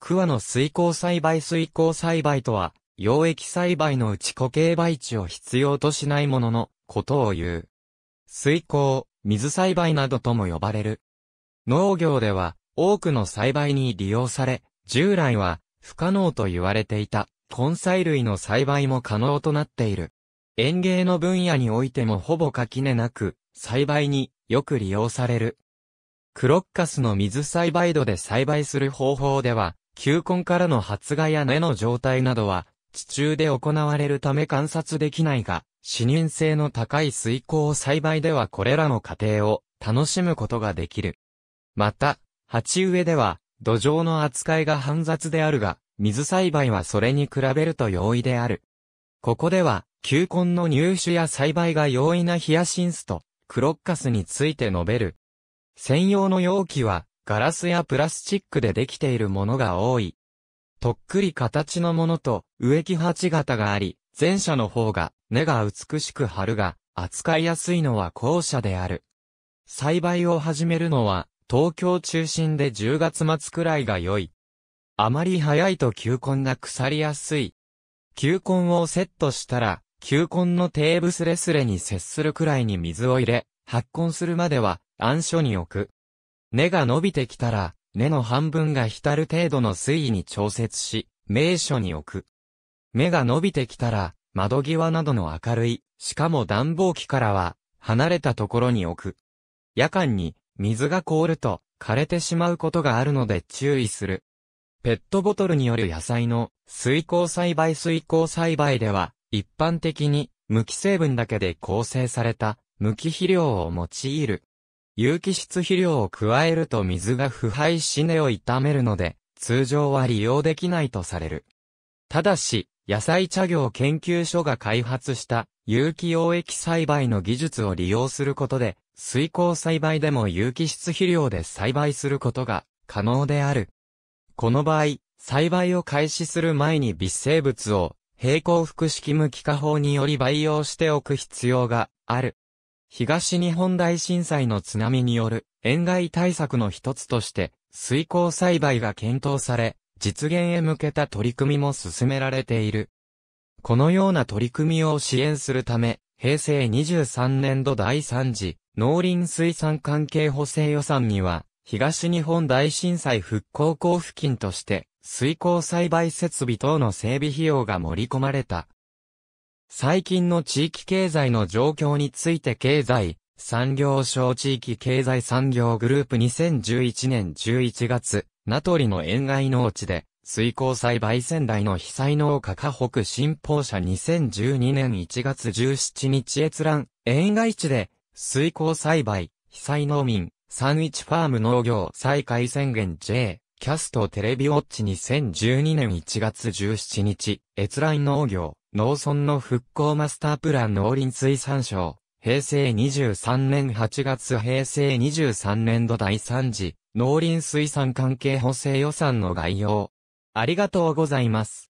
桑の水耕栽培水耕栽培とは、溶液栽培のうち固形培地を必要としないもののことを言う。水耕、水栽培などとも呼ばれる。農業では多くの栽培に利用され、従来は不可能と言われていた根菜類の栽培も可能となっている。園芸の分野においてもほぼ垣根なく、栽培によく利用される。クロッカスの水栽培土で栽培する方法では、球根からの発芽や根の状態などは、地中で行われるため観察できないが、視認性の高い水耕栽培ではこれらの過程を楽しむことができる。また、鉢植えでは、土壌の扱いが煩雑であるが、水栽培はそれに比べると容易である。ここでは、球根の入手や栽培が容易なヒヤシンスと、クロッカスについて述べる。専用の容器は、ガラスやプラスチックでできているものが多い。とっくり形のものと植木鉢型があり、前者の方が根が美しく張るが、扱いやすいのは後者である。栽培を始めるのは、東京中心で10月末くらいが良い。あまり早いと球根が腐りやすい。球根をセットしたら、球根のテーブスレスレに接するくらいに水を入れ、発根するまでは暗所に置く。根が伸びてきたら、根の半分が浸る程度の水位に調節し、名所に置く。芽が伸びてきたら、窓際などの明るい、しかも暖房機からは、離れたところに置く。夜間に、水が凍ると、枯れてしまうことがあるので注意する。ペットボトルによる野菜の水耕栽培水耕栽培では、一般的に無機成分だけで構成された無機肥料を用いる。有機質肥料を加えると水が腐敗し根を傷めるので、通常は利用できないとされる。ただし、野菜茶業研究所が開発した有機溶液栽培の技術を利用することで、水耕栽培でも有機質肥料で栽培することが可能である。この場合、栽培を開始する前に微生物を平行複式無機化法により培養しておく必要がある。東日本大震災の津波による塩害対策の一つとして、水耕栽培が検討され、実現へ向けた取り組みも進められている。このような取り組みを支援するため、平成23年度第3次農林水産関係補正予算には、東日本大震災復興交付金として、水耕栽培設備等の整備費用が盛り込まれた。最近の地域経済の状況について経済、産業省地域経済産業グループ2011年11月、名取の沿岸農地で、水耕栽培仙台の被災農家河北新報社2012年1月17日閲覧、沿外地で、水耕栽培、被災農民、三一ファーム農業再開宣言 J、キャストテレビウォッチ2012年1月17日、閲覧農業、農村の復興マスタープラン農林水産省、平成23年8月平成23年度第3次、農林水産関係補正予算の概要。ありがとうございます。